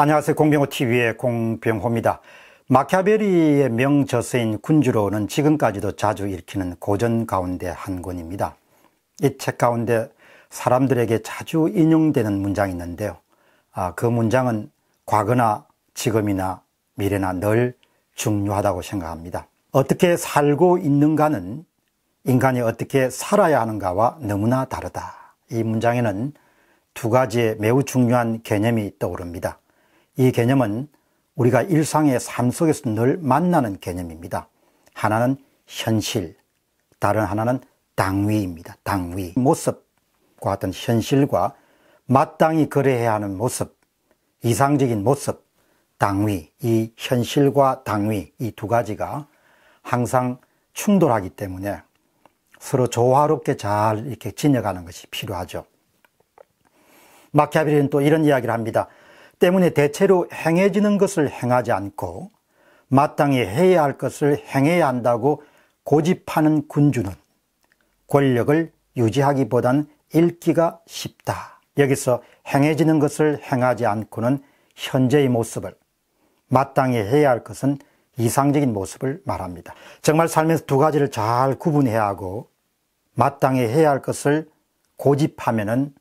안녕하세요. 공병호TV의 공병호입니다. 마키아벨리의 명저서인 군주로는 지금까지도 자주 읽히는 고전 가운데 한 권입니다. 이 책 가운데 사람들에게 자주 인용되는 문장이 있는데요. 아, 그 문장은 과거나 지금이나 미래나 늘 중요하다고 생각합니다. 어떻게 살고 있는가는 인간이 어떻게 살아야 하는가와 너무나 다르다. 이 문장에는 두 가지의 매우 중요한 개념이 떠오릅니다. 이 개념은 우리가 일상의 삶 속에서 늘 만나는 개념입니다. 하나는 현실, 다른 하나는 당위입니다. 당위. 모습과 같은 현실과 마땅히 거래해야 하는 모습, 이상적인 모습, 당위, 이 현실과 당위, 이 두 가지가 항상 충돌하기 때문에 서로 조화롭게 잘 이렇게 지녀가는 것이 필요하죠. 마키아벨리는 또 이런 이야기를 합니다. 때문에 대체로 행해지는 것을 행하지 않고 마땅히 해야 할 것을 행해야 한다고 고집하는 군주는 권력을 유지하기보단 잃기가 쉽다. 여기서 행해지는 것을 행하지 않고는 현재의 모습을 마땅히 해야 할 것은 이상적인 모습을 말합니다. 정말 삶에서 두 가지를 잘 구분해야 하고 마땅히 해야 할 것을 고집하면은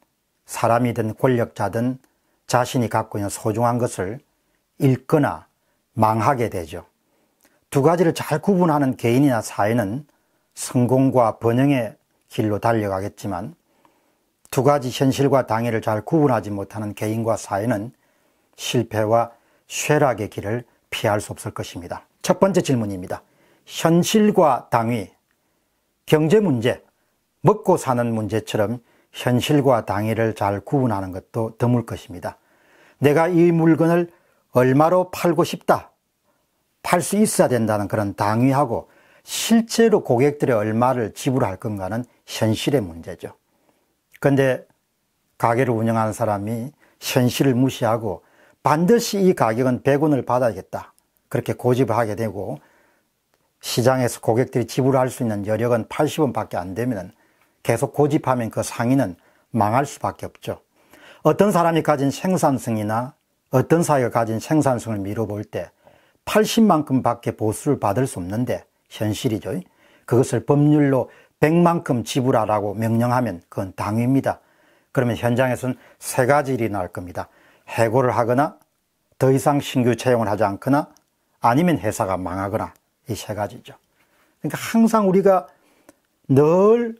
사람이든 권력자든 자신이 갖고 있는 소중한 것을 잃거나 망하게 되죠. 두 가지를 잘 구분하는 개인이나 사회는 성공과 번영의 길로 달려가겠지만 두 가지 현실과 당위를 잘 구분하지 못하는 개인과 사회는 실패와 쇠락의 길을 피할 수 없을 것입니다. 첫 번째 질문입니다. 현실과 당위, 경제 문제, 먹고 사는 문제처럼 현실과 당위를 잘 구분하는 것도 드물 것입니다. 내가 이 물건을 얼마로 팔고 싶다. 팔 수 있어야 된다는 그런 당위하고 실제로 고객들의 얼마를 지불할 건가는 현실의 문제죠. 그런데 가게를 운영하는 사람이 현실을 무시하고 반드시 이 가격은 100원을 받아야겠다. 그렇게 고집을 하게 되고 시장에서 고객들이 지불할 수 있는 여력은 80원밖에 안 되면 계속 고집하면 그 상인은 망할 수밖에 없죠. 어떤 사람이 가진 생산성이나 어떤 사회가 가진 생산성을 미뤄볼 때 80만큼 밖에 보수를 받을 수 없는데 현실이죠. 그것을 법률로 100만큼 지불하라고 명령하면 그건 당위입니다. 그러면 현장에서는 세 가지 일이 나올 겁니다. 해고를 하거나 더 이상 신규 채용을 하지 않거나 아니면 회사가 망하거나 이 세 가지죠. 그러니까 항상 우리가 늘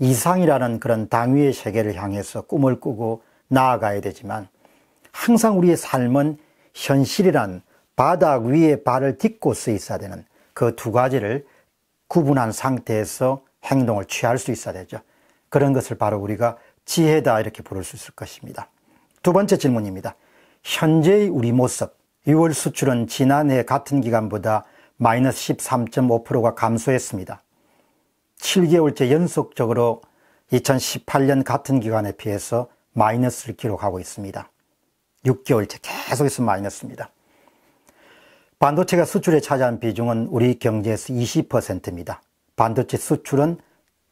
이상이라는 그런 당위의 세계를 향해서 꿈을 꾸고 나아가야 되지만 항상 우리의 삶은 현실이란 바닥 위에 발을 딛고 서 있어야 되는 그 두 가지를 구분한 상태에서 행동을 취할 수 있어야 되죠. 그런 것을 바로 우리가 지혜다 이렇게 부를 수 있을 것입니다. 두 번째 질문입니다. 현재의 우리 모습. 6월 수출은 지난해 같은 기간보다 마이너스 13.5%가 감소했습니다. 7개월째 연속적으로 2018년 같은 기간에 비해서 마이너스를 기록하고 있습니다. 6개월째 계속해서 마이너스입니다. 반도체가 수출에 차지한 비중은 우리 경제에서 20%입니다. 반도체 수출은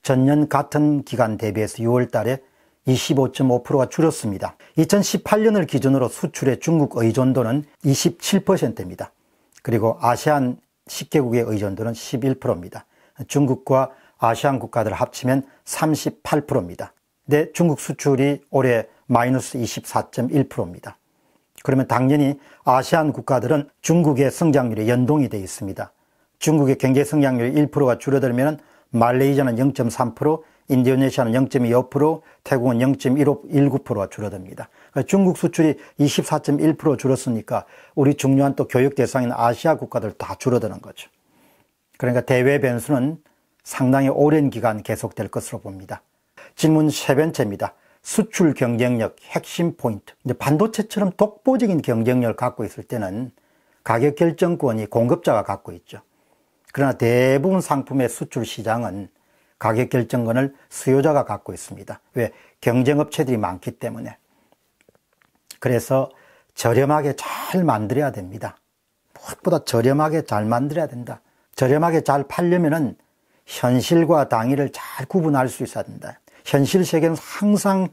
전년 같은 기간 대비해서 6월 달에 25.5%가 줄었습니다. 2018년을 기준으로 수출의 중국 의존도는 27%입니다. 그리고 아시안 10개국의 의존도는 11%입니다. 중국과 아시안 국가들 합치면 38%입니다. 근데 중국 수출이 올해 마이너스 24.1%입니다. 그러면 당연히 아시안 국가들은 중국의 성장률에 연동이 되어 있습니다. 중국의 경제 성장률 1%가 줄어들면 말레이시아는 0.3%, 인도네시아는 0.25%, 태국은 0.19%가 줄어듭니다. 그러니까 중국 수출이 24.1% 줄었으니까 우리 중요한 또 교육 대상인 아시아 국가들 다 줄어드는 거죠. 그러니까 대외 변수는 상당히 오랜 기간 계속될 것으로 봅니다. 질문 세 번째입니다. 수출 경쟁력 핵심 포인트. 이제 반도체처럼 독보적인 경쟁력을 갖고 있을 때는 가격 결정권이 공급자가 갖고 있죠. 그러나 대부분 상품의 수출 시장은 가격 결정권을 수요자가 갖고 있습니다. 왜? 경쟁업체들이 많기 때문에. 그래서 저렴하게 잘 만들어야 됩니다. 무엇보다 저렴하게 잘 만들어야 된다. 저렴하게 잘 팔려면은 현실과 당위를 잘 구분할 수 있어야 된다. 현실 세계는 항상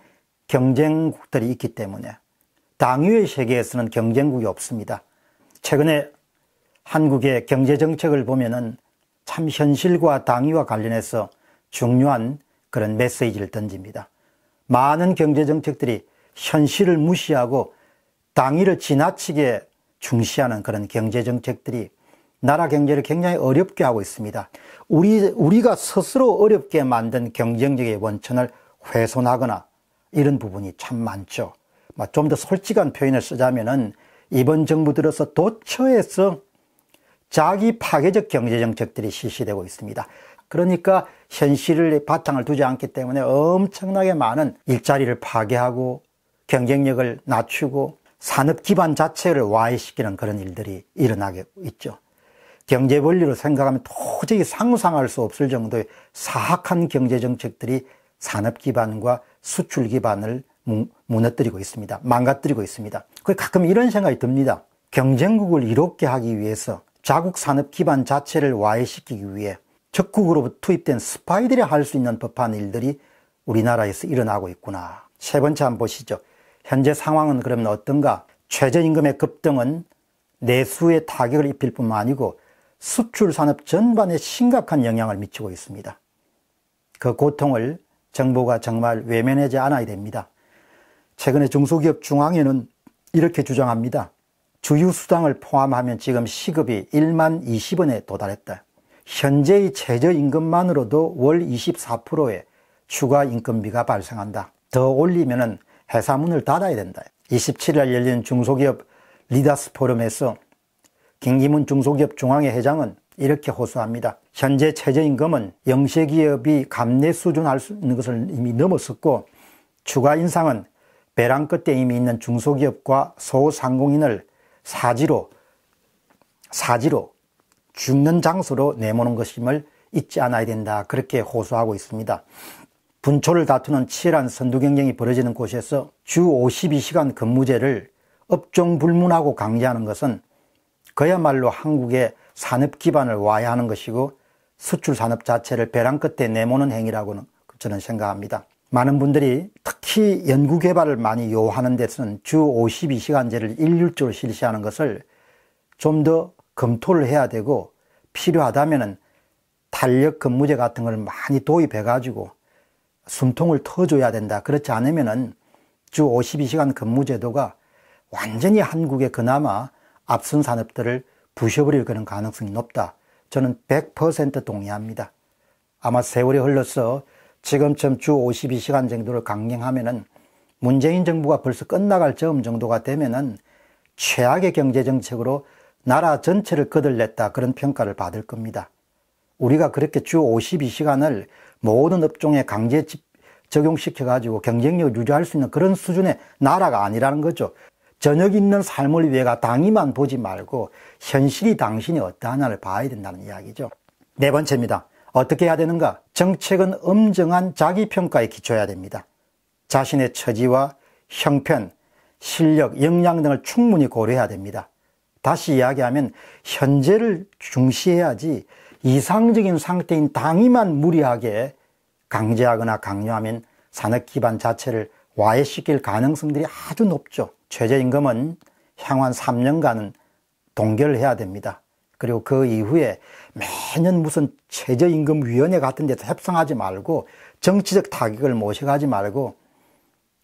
경쟁국들이 있기 때문에 당위의 세계에서는 경쟁국이 없습니다. 최근에 한국의 경제 정책을 보면은 참 현실과 당위와 관련해서 중요한 그런 메시지를 던집니다. 많은 경제 정책들이 현실을 무시하고 당위를 지나치게 중시하는 그런 경제 정책들이 나라 경제를 굉장히 어렵게 하고 있습니다. 우리, 우리가 스스로 어렵게 만든 경쟁력의 원천을 훼손하거나 이런 부분이 참 많죠. 뭐 좀더 솔직한 표현을 쓰자면은 이번 정부 들어서 도처에서 자기 파괴적 경제정책들이 실시되고 있습니다. 그러니까 현실을 바탕을 두지 않기 때문에 엄청나게 많은 일자리를 파괴하고 경쟁력을 낮추고 산업 기반 자체를 와해시키는 그런 일들이 일어나고 있죠. 경제 원리로 생각하면 도저히 상상할 수 없을 정도의 사악한 경제 정책들이 산업 기반과 수출 기반을 무너뜨리고 있습니다. 망가뜨리고 있습니다. 그 가끔 이런 생각이 듭니다. 경쟁국을 이롭게 하기 위해서 자국 산업 기반 자체를 와해시키기 위해 적국으로 투입된 스파이들이 할 수 있는 법한 일들이 우리나라에서 일어나고 있구나. 세 번째 한 번 보시죠. 현재 상황은 그러면 어떤가? 최저임금의 급등은 내수에 타격을 입힐 뿐만 아니고 수출 산업 전반에 심각한 영향을 미치고 있습니다. 그 고통을 정부가 정말 외면하지 않아야 됩니다. 최근에 중소기업 중앙회는 이렇게 주장합니다. 주유수당을 포함하면 지금 시급이 1만 20원에 도달했다. 현재의 최저임금만으로도 월 24%의 추가 인건비가 발생한다. 더 올리면 회사 문을 닫아야 된다. 27일 열린 중소기업 리더스 포럼에서 김기문 중소기업 중앙회 회장은 이렇게 호소합니다. 현재 최저임금은 영세기업이 감내 수준 할수 있는 것을 이미 넘었었고 추가 인상은 배랑 끝에 이미 있는 중소기업과 소상공인을 사지로 사지로 죽는 장소로 내모는 것임을 잊지 않아야 된다. 그렇게 호소하고 있습니다. 분초를 다투는 치열한 선두 경쟁이 벌어지는 곳에서 주 52시간 근무제를 업종 불문하고 강제하는 것은 그야말로 한국의 산업 기반을 와야하는 것이고 수출 산업 자체를 벼랑 끝에 내모는 행위라고는 저는 생각합니다. 많은 분들이 특히 연구개발을 많이 요하는 데서는 주 52시간제를 일률적으로 실시하는 것을 좀 더 검토를 해야 되고 필요하다면은 탄력 근무제 같은 걸 많이 도입해 가지고 숨통을 터줘야 된다. 그렇지 않으면은 주 52시간 근무제도가 완전히 한국에 그나마 앞선 산업들을 부셔버릴 그런 가능성이 높다. 저는 100% 동의합니다. 아마 세월이 흘러서 지금처럼주 52시간 정도를 강행하면은 문재인 정부가 벌써 끝나갈 점 정도가 되면은 최악의 경제정책으로 나라 전체를 거들냈다 그런 평가를 받을 겁니다. 우리가 그렇게 주 52시간을 모든 업종에 강제 적용시켜가지고 경쟁력을 유지할 수 있는 그런 수준의 나라가 아니라는 거죠. 저녁 있는 삶을 위해가 당이만 보지 말고 현실이 당신이 어떠하냐를 봐야 된다는 이야기죠. 네 번째입니다. 어떻게 해야 되는가? 정책은 엄정한 자기평가에 기초해야 됩니다. 자신의 처지와 형편, 실력, 역량 등을 충분히 고려해야 됩니다. 다시 이야기하면 현재를 중시해야지 이상적인 상태인 당이만 무리하게 강제하거나 강요하면 산업 기반 자체를 와해시킬 가능성들이 아주 높죠. 최저임금은 향후 한 3년간은 동결 해야 됩니다. 그리고 그 이후에 매년 무슨 최저임금위원회 같은 데서 협상하지 말고 정치적 타격을 모색하지 말고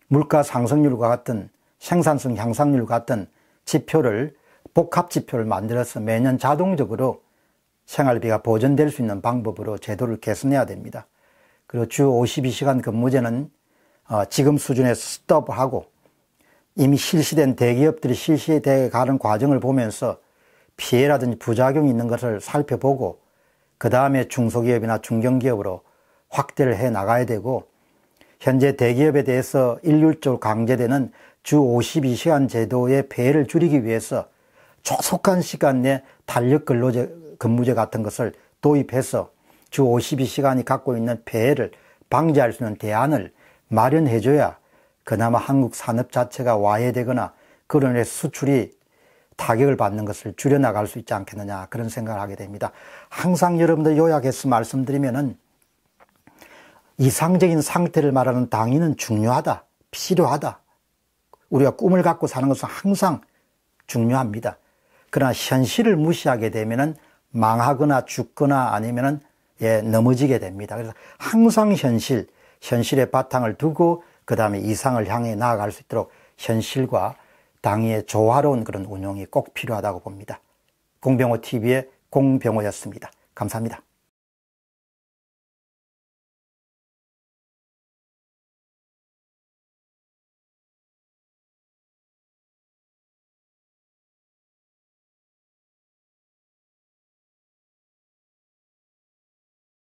물가 상승률과 같은 생산성 향상률 같은 지표를 복합 지표를 만들어서 매년 자동적으로 생활비가 보전될 수 있는 방법으로 제도를 개선해야 됩니다. 그리고 주 52시간 근무제는 어, 지금 수준에서 스톱하고 이미 실시된 대기업들이 실시되어 가는 과정을 보면서 피해라든지 부작용이 있는 것을 살펴보고 그 다음에 중소기업이나 중견기업으로 확대를 해 나가야 되고 현재 대기업에 대해서 일률적으로 강제되는 주 52시간 제도의 폐해를 줄이기 위해서 조속한 시간 내 탄력 근로제 근무제 같은 것을 도입해서 주 52시간이 갖고 있는 폐해를 방지할 수 있는 대안을 마련해줘야 그나마 한국 산업 자체가 와해되거나 그런 의 수출이 타격을 받는 것을 줄여나갈 수 있지 않겠느냐 그런 생각을 하게 됩니다. 항상 여러분들 요약해서 말씀드리면은 이상적인 상태를 말하는 당위는 중요하다, 필요하다. 우리가 꿈을 갖고 사는 것은 항상 중요합니다. 그러나 현실을 무시하게 되면은 망하거나 죽거나 아니면은 예, 넘어지게 됩니다. 그래서 항상 현실, 현실의 바탕을 두고 그 다음에 이상을 향해 나아갈 수 있도록 현실과 당의 조화로운 그런 운영이 꼭 필요하다고 봅니다. 공병호 TV의 공병호였습니다. 감사합니다.